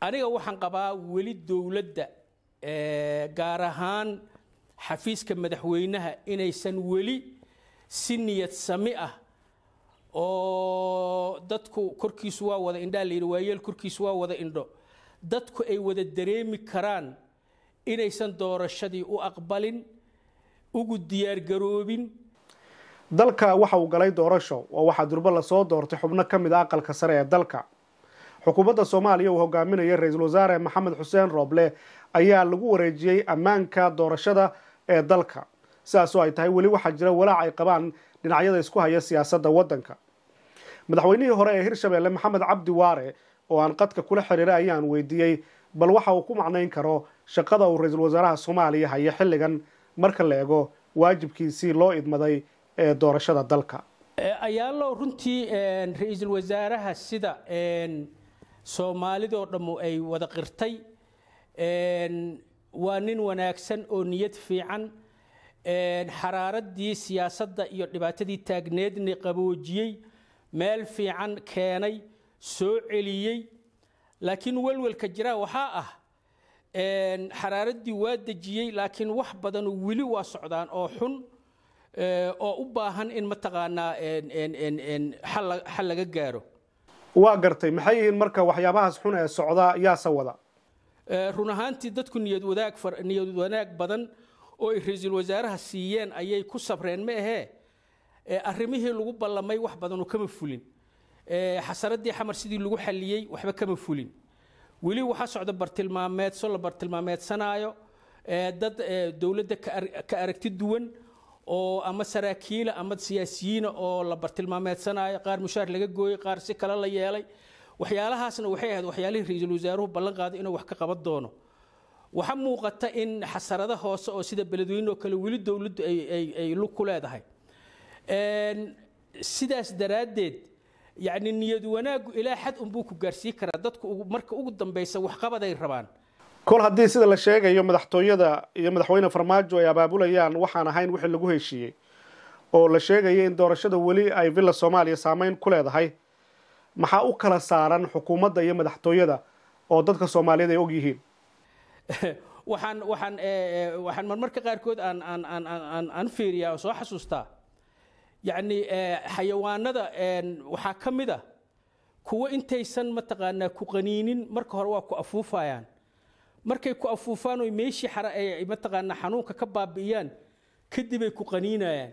aniga waxaan qabaa weli dowladda eh, gaar ahaan xafiiska madaxweynaha inaysan weli si niyad sami ah oo dadku korkiisu waa wada indhaa layidhi waayeel korkiisu waa wada indho dadku ay wada dareemi karaan inaysan doorashadii u aqbalin ugu diyaargaroobin dalka waxa uu galay doorasho oo waxaa durba lasoo doortay xubno ka mid a ah aqalka sare ee dalka xukuumadda soomaaliya uu hogaaminaya ra-iisul wasaare maxamed xuseen rooble ayaa lagu wareejiyey ammaanka doorashada ee dalka sidaasoo ay tahay weli waxaa jira walaac ay qabaan dhinacyada isku haya siyaasadda waddanka madaxweynihii hore ee hirshabeelle maxamed cabdi waare oo aan qadka kula xiriira ayaan weydiiyey bal waxa uu ku macnayn karo shaqada uu ra-iisul wasaaraha soomaaliya haya xilligan marka la ego waajibkiisii loo idmaday ee doorashada dalka ayaalow runtii ra-iisul wasaaraha sida soomaalidoo dhammu ay wada qirtay waa nin wanaagsan oo niyad fiican xaraaradii siyaasadda iyo dhibaatadii taagneedna qaboojiyey meel fiican keenay soo celiyey laakiin welwalka jiraa waxaa ah xaraaradii waa dejiyey laakiin wax badanu weli waa socdaan oo xun oo u baahan in mataqaanaa xal laga gaaro waa gartay maxay yihiin marka waxyaabahaas xun ee socdaa yaase wada eh, run ahaantii dadku niyad wadaag niyad wanaag badan oo ay ra-iisul wasaaraha siiyeen ayay ku sabreen ma ahee eh, arrimihii lagu ballamay wax badanu kama fulin eh, xasaraddii xamar sidii lagu xalliyey waxba kama fulin weli waxaa socda bartilmaameedso la bartilmaameedsanaayo dad dowladda ka aragti duwan oo ama saraakiila ama siyaasiyiina oo la bartilmaameedsanayo qaar mushaar laga gooyey qaar si kale la yeelay waxyaalahaasna waxay ahayd waxyaalihii ra-iisul wasaaruhu ballan qaaday inuu wax ka qaban doono waxaa muuqata in xasarada hoose oo sida beledweyne oo kale weli dowladdu ay lug ku leedahay sidaas daraaddeed yacni niyad wanaaggu ilaa xad unbuu ku gaarsii karaa dadku marka ugu dambaysa waxqabaday rabaan kol haddii sida la sheegayo madaxtooyada iyo madaxweyne farmaajo ay abaabulayaan waxaan ahayn wixii lagu heshiiyey oo la sheegayo in doorashada weli ay villa soomaaliya saameyn ku leedahay maxaa u kala saaran xukuumadda iyo madaxtooyada oo dadka soomaaliyeed ay og yihiin waxaan waxaan eh, eh, waxaan marmarka qaarkood aan aan aan aan aan fiiriyaa oo soo xasuustaa yacnii eh, xayawaanada waxaa ka mid a ah, kuwo intaysan mataqaanaa ku qaniinin marka hore waa ku afuufayaan markay ku afuufaan oy meeshii mataqaanaa xanuunka ka baabi'iyaan kadibay ku qaniinayaan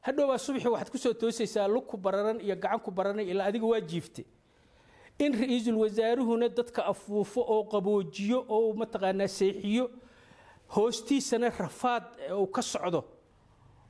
hadhowbaa subaxii waxaad kusoo toosaysaa lugku bararan iyo gacanku bararan ilaa adiga waa jiifte in ra-iisul wasaaruhuna dadka afuufo oo qaboojiyo oo mataqaanaa seexiyo hoostiisana rafaad eh, uu ka socdo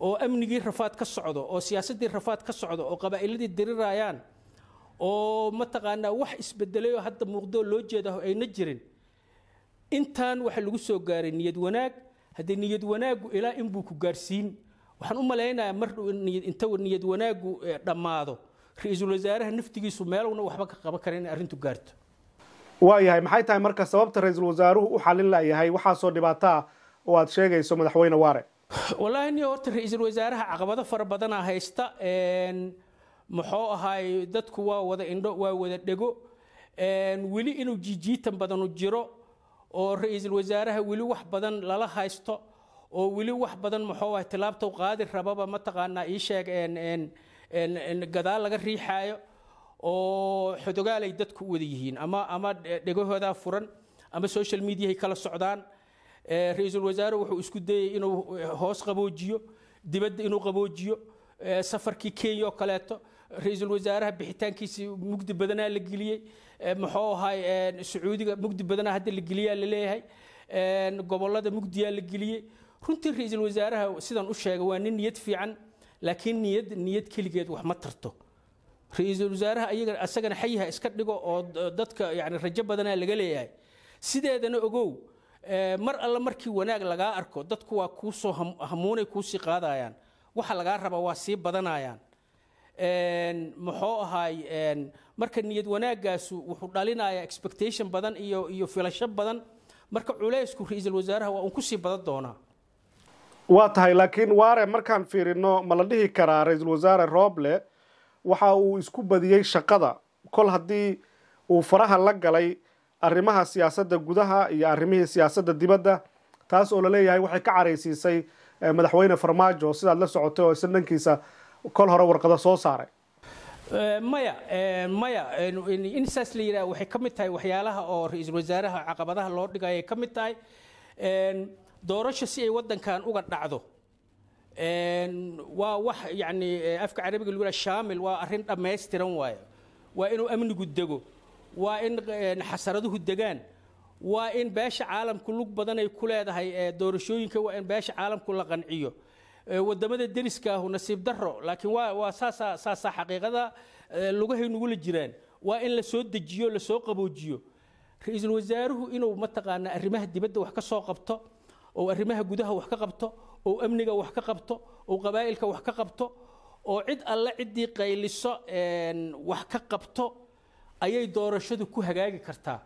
oo amnigii rafaad ka socdo oo siyaasaddii rafaad ka socdo oo qabaa'iladii dirirayaan oo mataqaanaa wax isbedelayoo hadda muuqdoo loo jeedaho ayna jirin intaan waxa lagu soo gaaray niyad wanaag haddii niyad wanaagu ilaa inbuu ku gaarsiin waxaan u malaynayaa marinta niyad wanaagu eh, dhammaado ra-iisul wasaaraha naftigiisu meelowna waxba ka qaban kara inay arrintu gaarto waa maxay tahay marka sababta ra-iisul wasaaruhu u xallin layahay waxaasoo dhibaataa oo aad sheegayso madaxweyne waare wallaahi niyo horta ra-iisul wasaaraha caqabado fara badanaa haysta muxuu ahaay dadku waa wada indho waa wada dhego weli inuu jiijiitan badanu jiro oo ra-iisul wasaaraha weli wax badan lala haysto oo weli wax badan muxuu ah tilaabtow qaadi rababa mataqaanaa ii sheeg gadaal laga riixaayo oo xodogaalay dadku u wada yihiin ama ama dhegahoodaa furan ama social mediahay kala socdaan ra-iisul wasaare wuxuu isku dayay inuu hoos qaboojiyo dibadda inuu qaboojiyo safarkii kenya oo kaleeto ra-iisul wasaaraha bixitaankiisii mugdi badanaa la geliyey muxuu ahay sacuudiga mugdi badanaa hadda la geliyaa laleeyahay gobolada mugdiyaa la geliyey runtii ra-iisul wasaaraha sidan u sheegay waa nin niyad fiican laakiin niyad niyad keligeed wax ma tarto ra-iisul wasaaraha ayaga asagana xayiha iska dhigo oo dadka yani rajo badanaa laga leeyahay sideedana ogow mar alle markii wanaag lagaa arko dadku waa kuusoo hamuunay kuusii qaadayaan waxa lagaa rabaa waa sii badanayaan muxuu ahaay marka niyad wanaagaasu wuxuu dhalinayaa expectation badan iyo iyo filasho badan marka culeysku ra-iisul wasaaraha waa uun kusii badan doonaa waa tahay laakiin waare markaan fiirino ma la dhihi karaa ra-iisul wasaare rooble waxa uu isku badiyey shaqada kol haddii uu faraha la galay arrimaha siyaasadda gudaha iyo arrimihii siyaasadda dibadda taas oo la leeyahay waxay ka caraysiisay eh, madaxweyne farmaajo sidaad la socotay oo isla dhankiisa kol hore warqada soo saaray eh, maya eh, maya in saas la yidhaha waxay ka mid tahay waxyaalaha oo ra-iisul wasaaraha caqabadaha loo dhigaya ka mid tahay doorasho si ay wadankan uga dhacdo waa wax yacni eh, afka carabiga lagu yidhaha shaamil waa arrin dhammaystiran waayo waa inuu amnigu dego waa in xasaraduhu degaan waa in beesha caalamku lug badan ay ku leedahay doorashooyinka waa in beesha caalamku la qanciyo wadamada deriska ahu nasiib daro laakiin waa saasa saasaa xaqiiqada lugahay nugula jiraan waa in lasoo dejiyo lasoo qaboojiyo ra-iisul wasaaruhu inuu mataqaanaa arrimaha dibadda wax ka soo qabto oo arrimaha gudaha wax ka qabto oo amniga wax ka qabto oo qabaa'ilka wax ka qabto oo cid alle ciddii qayliso wax ka qabto ayay doorashadu ku hagaagi kartaa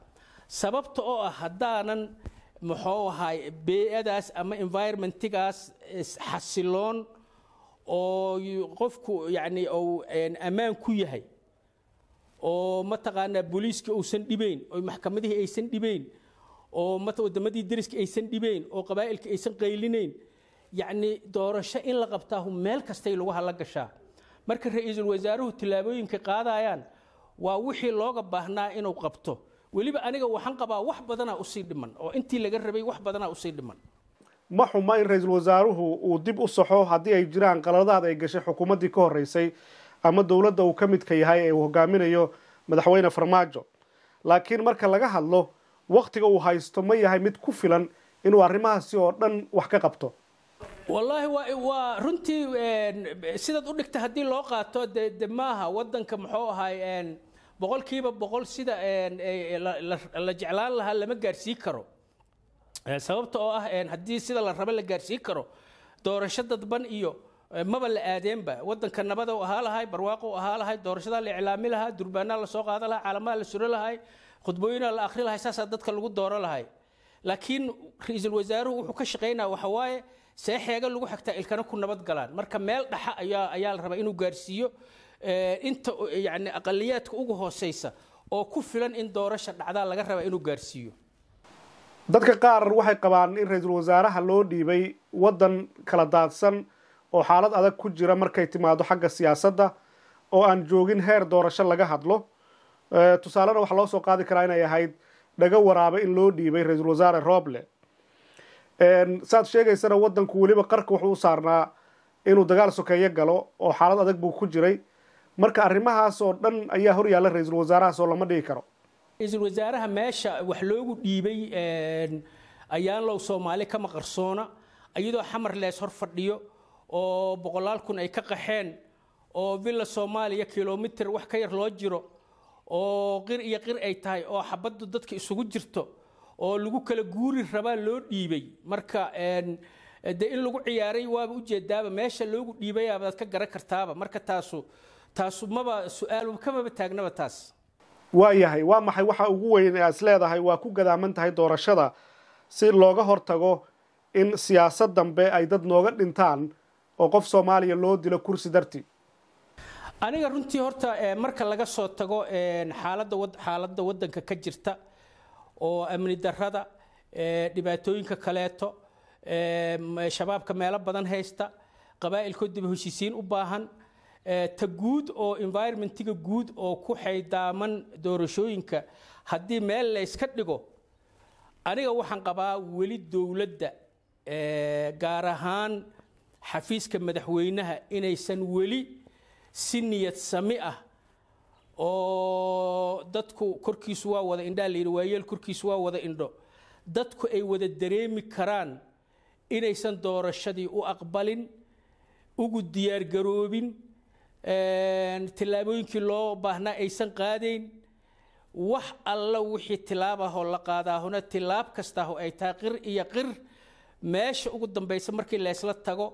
sababta oo ah haddaanan muxuu ahay adaas ama environmentigaas xasiloon oo qofku yacni ou ammaan ku yahay oo mataqaanaa booliiska uusan dhibayn oo maxkamadihii aysan dhibayn oo wadamadii dariska aysan dhibayn oo qabaa'ilka aysan qaylinayn yacni doorasho in la qabtaahu meel kastay lugaha la gashaa marka ra-iisul wasaaruhu tallaabooyinka qaadayaan waa wixii looga baahnaa inuu qabto weliba aniga waxaan qabaa wax badanaa usii dhiman oo intii laga rabay wax badanaa usii dhiman ma xuma in ra-iisul wasaaruhu uu dib u saxo haddii ay jiraan qaladaad ay gashay xukuumaddii ka horreysay ama dowladda uu ka midka yahay ee uu hogaaminayo madaxweyne farmaajo laakiin marka laga hadlo waktiga uu haysto ma yahay mid ku filan inuu arrimahaasi oo dhan wax ka qabto wallaahi waa runtii eh, sidaad u dhigta haddii loo qaato de maaha wadanka muxuu ahay eh, boqolkiiba boqol sida la jeclaan lahaa lama gaarsiin karo sababta oo ah haddii sida la raba la gaarsiin karo doorasho dadban iyo maba la aadeenba wadanka nabad ahaa lahay barwaaqo ahaa lahay doorashadaa la iclaami lahaa durbaanaa lasoo qaada laha caalamaha la suro lahay khudbooyina la akri lahay saasaa dadka lagu dooro lahay laakiin ra-iisul wasaaruhu wuxuu ka shaqaynaa waxawaaye see xeega lagu xigtaa ilkana ku nabad galaan marka meel dhaxa ayaa ayaa la rabaa inuu gaarsiiyo Eh, inta yani aqaliyaadka ugu hooseysa oo ku filan in doorasha dhacdaa laga raba inuu gaarsiiyo dadka qaar waxay qabaan in ra-iisul wasaaraha loo dhiibay waddan kala daadsan oo xaalad adag ku jira markay timaado xagga siyaasadda oo aan joogin heer doorasho laga hadlo eh, tusaalena waxa loo soo qaadi karaa inay ahayd dhaga waraaba in loo dhiibay ra-iisul wasaare rooble eh, saaad sheegaysana waddanku weliba qarka wuxuu u saarnaa inuu dagaal sokeeyo galo oo xaalad adag buu ku jiray marka arrimahaasoo dhan ayaa hor yaalla ra-iisul wasaarahaasoo lama dhigi karo ra-iisul wasaaraha meesha wax loogu dhiibay ayaan soomaali kama qarsoona iyadoo xamar lees hor fadhiyo oo boqolaal kun ay ka qaxeen oo villa soomaaliya kilomitr wax ka yar loo jiro oo qir iyo qir ay tahay oo xabaddu dadka isugu jirto oo lagu kala guuri rabaa loo dhiibay marka dee in lagu ciyaaray waaba ujeedaaba meesha loogu dhiibayaaba aad ka garan kartaaba marka taasu taasu maba su-aal kamaba taagnaba taas waayahay waa maxay waxa ugu weyn ee is leedahay waa ku gadaaman tahay doorashada si looga hortago in siyaasad dambe ay dad nooga dhintaan oo qof soomaaliya loo dilo kursi darti aniga runtii horta marka laga soo tago xaalada xaaladda waddanka ka jirta oo amni darada dhibaatooyinka kaleeto shabaabka meelo badan haysta qabaa'ilkoo dib heshiisiin u baahan Eh, ta guud oo environmentiga guud oo ku xaydaaman doorashooyinka haddii meel layska dhigo aniga waxaan qabaa weli dowladda eh, gaar ahaan xafiiska madaxweynaha inaysan weli si niyad sami ah oo dadku korkiisu waa wada indhaa layidhi waayeel korkiisu waa wada indho dadku ay wada dareemi karaan inaysan doorashadii u aqbalin ugu diyaargaroobin tillaabooyinkii loo baahnaa aysan qaadayn wax alla wixii tilaab ahoo la qaadaahuna tilaab kastaahoo ay tahay qir iyo qir meesha ugu dambaysa markii laysla tago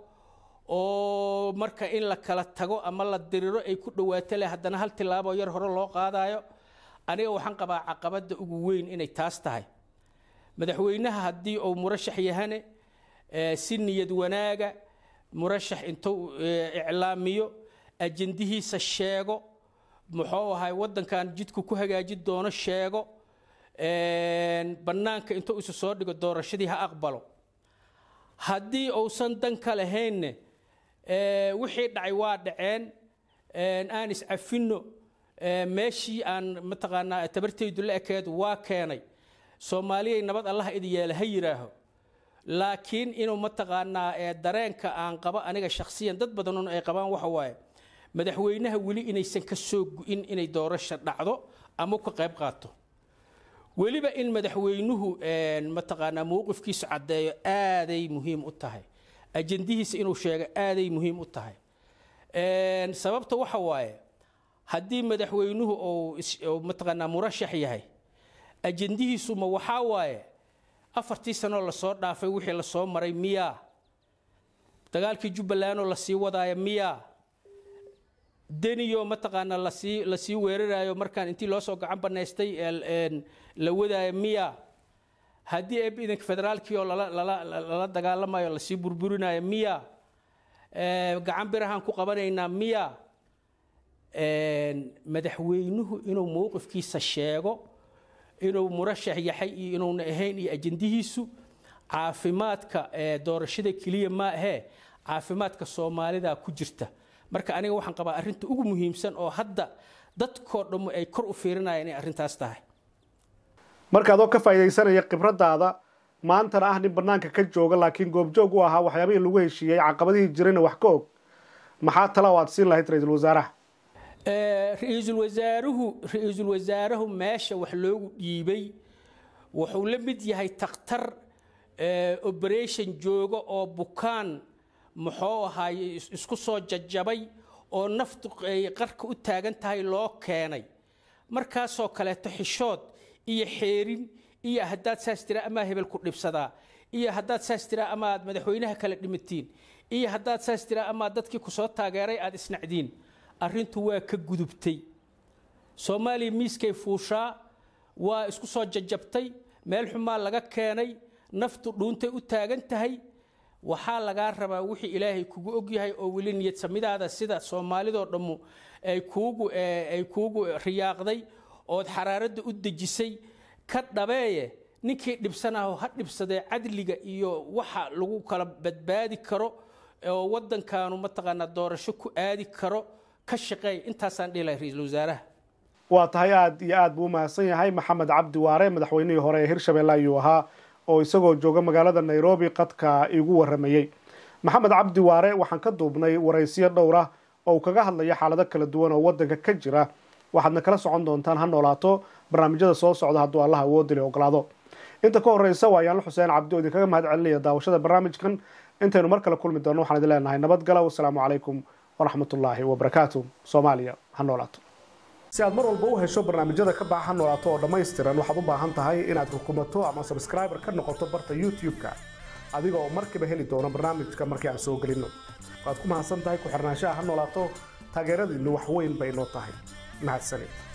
oo marka in la kala tago ama la diriro ay ku dhawaato leh haddana hal tilaaboo yar hore loo qaadaayo aniga waxaan qabaa caqabadda ugu weyn inay taas tahay madaxweynaha haddii uu murashax yahane si niyad wanaaga murashax intuu iclaamiyo ajendihiisa sheego muxuu ahay waddankan jidku ku hagaaji doono sheego bannaanka intuu isu soo dhigo doorashadii ha aqbalo haddii uusan dan lahaynne wixii dhacay waa dhaceen aan iscafinno meeshii aan mataqaanaa tabartaydu la ekeed waa keenay soomaaliyay nabad allaha idi yeela ha yidhaaho laakiin inuu mataqaanaa dareenka aan qabo aniga shakhsiyan dad badanun ay qabaan waxa waaye madaxweynaha weli inaysan ka soo gu'in inay doorasho dhacdo ama ka qayb qaato weliba in madaxweynuhu mataqaanaa mowqifkiisu caddeeyo aaday muhiim u tahay ajendihiisa inuu sheego aaday muhiim u tahay sababta waxa waaye haddii madaxweynuhu ou mataqaanaa murashax yahay ajendihiisu ma waxaa waaye afartii sanoo lasoo dhaafay wixii lasoo maray miyaa dagaalkii jubbaland oo lasii wadaaya miyaa deniyo mataqaanaa lasii lasii weerarayo markaan intii loosoo gacan banaystay la wadaayo miya haddii eeb ciidanka federaalkii oo lala dagaalamayo lasii burburinayo miya gacan birahaan ku qabanaynaa miya madaxweynuhu inuu mowqifkiisa sheego inuu murashax yahay iyo inuuna ahayn iyo ajendihiisu caafimaadka doorashada keliya ma ahee caafimaadka soomaalida ku jirta marka aniga waxaan qabaa arinta ugu muhiimsan oo hadda dadkoo dhammu ay kor u fiirinayaan inay arrintaas tahay marka adoo ka faa'iidaysanaya khibradaada maantana ah nin bannaanka ka jooga laakiin goobjoog u ahaa waxyaabihii lagu heshiiyey caqabadihii jirayna wax ka og maxaa tala o aad siin lahayd ra-iisul wasaaraha ra-iisul wasaaruhu ra-iisul wasaarahu meesha wax loogu dhiibay wuxuu la mid yahay takhtar operation jooga oo bukaan muxuu ahaay isku soo jajabay oo naftu ay qarka u taagan tahay loo keenay markaasoo kaleeto xishood iyo xeerin iyo haddaad saas tiraa amaa hebel ku dhibsadaa iyo haddaad saas tiraa amaad madaxweynaha kala dhimatiin iyo haddaad saas tiraa amaa dadkii ku soo taageeray aad isnacdiin arrintu waa ka gudubtay soomaaliya miiskay fuushaa waa isku soo jajabtay meel xumaa laga keenay naftu dhuuntay u taagan tahay waxaa lagaa rabaa wixii ilaahay kugu ogyahay oo weli niyadamidaada sida soomaalidoo dhammu eh, ay kuugu riyaaqday ood xaraaradda u dejisay ka dhabeeye ninkii dhibsanaho ha dhibsadee cadliga iyo waxa lagu kala badbaadi karo oo wadankaanu mataqaanaa doorasho ku aadi karo ka shaqeey intaasaan dhihi lahay ra-iisul wasaaraha waa tahay aad iyo aad buu u mahadsan yahay maxamed cabdi waare madaxweynihii hore ee hirshabeelle ayuu ahaa oo isagoo jooga magaalada nairobi qadka igu waramayey maxamed cabdi waare waxaan ka duubnay waraysiyo dhowr ah oo uu kaga hadlaya xaalado kala duwan oo wadanka ka jira waxaadna kala socon doontaan ha noolaato barnaamijyada soo socda hadduu allaha awoodi ogolaado inta ka waa waayaanla xuseen cabdi oo idinkaga mahad celinaya daawashada barnaamijkan intaynu mar kale kulmi doono waxaan idin leenahay nabadgala wasalaamu calaykum waraxmatullaahi wabarakaatu soomaaliya ha noolaato si aad mar walba u hesho barnaamijyada ka baaxa noolaato oo dhammaystiran waxaad u baahan tahay inaad rukumato ama subscriber ka noqoto barta youtube-ka adiga oo markiiba heli doono barnaamijka markii aan soo gelinno waad ku mahadsan tahay ku xirnaanshaha ha noolaato taageeradiinnu wax weyn bay noo tahay mahadsanid